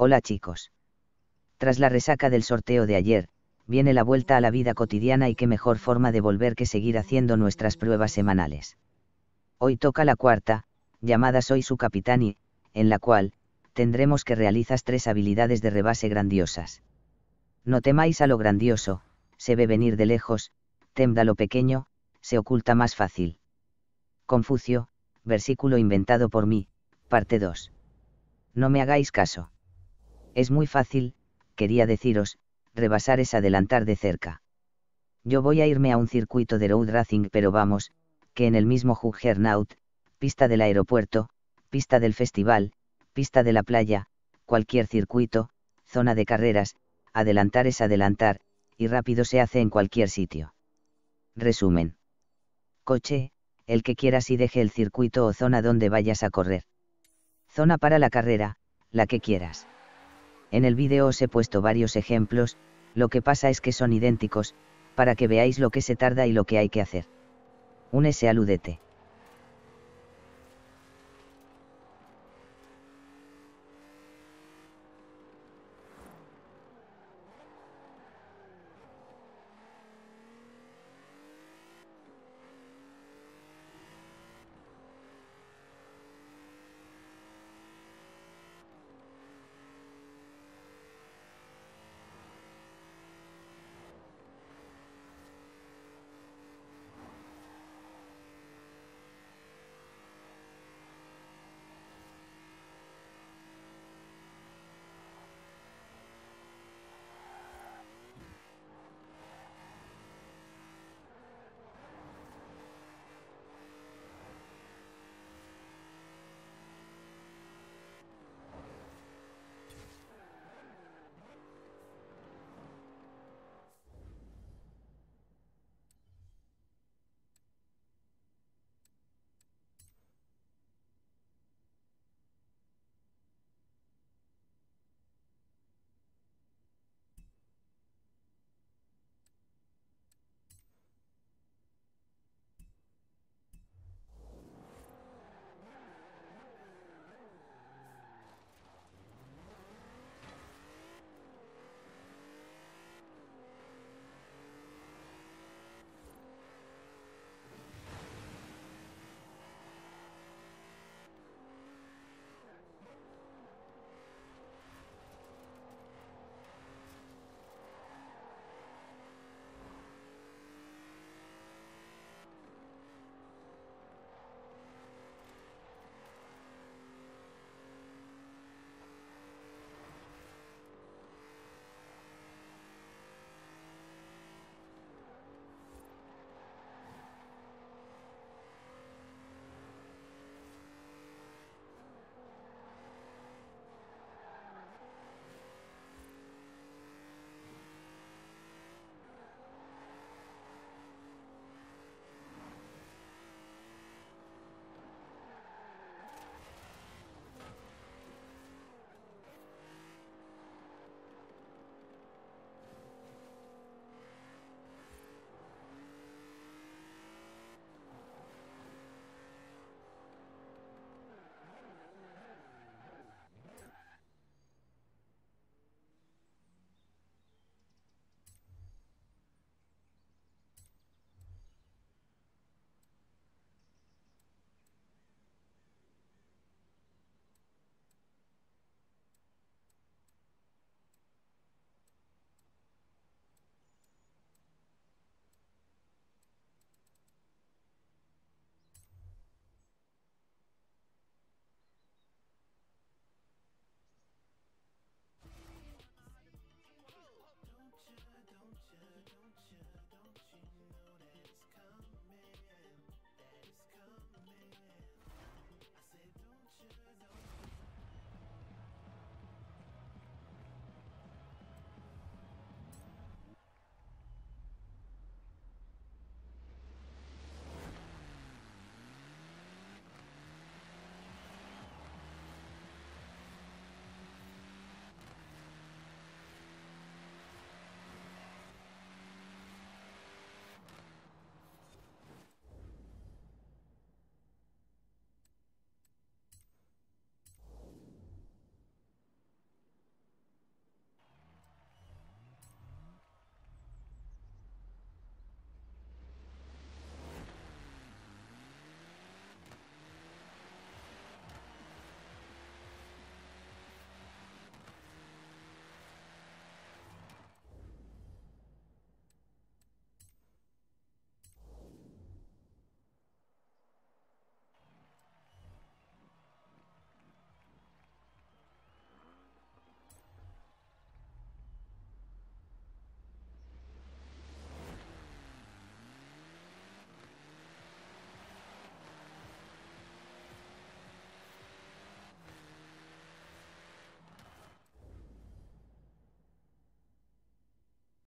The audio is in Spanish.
Hola chicos. Tras la resaca del sorteo de ayer, viene la vuelta a la vida cotidiana y qué mejor forma de volver que seguir haciendo nuestras pruebas semanales. Hoy toca la cuarta, llamada Soy su capitán y, en la cual, tendremos que realizas tres habilidades de rebase grandiosas. No temáis a lo grandioso, se ve venir de lejos, temda lo pequeño, se oculta más fácil. Confucio, versículo inventado por mí, parte 2. No me hagáis caso. Es muy fácil, quería deciros, rebasar es adelantar de cerca. Yo voy a irme a un circuito de road racing, pero vamos, que en el mismo Juggernaut, pista del aeropuerto, pista del festival, pista de la playa, cualquier circuito, zona de carreras, adelantar es adelantar, y rápido se hace en cualquier sitio. Resumen. Coche, el que quieras y deje el circuito o zona donde vayas a correr. Zona para la carrera, la que quieras. En el vídeo os he puesto varios ejemplos, lo que pasa es que son idénticos, para que veáis lo que se tarda y lo que hay que hacer. Únese al UDT.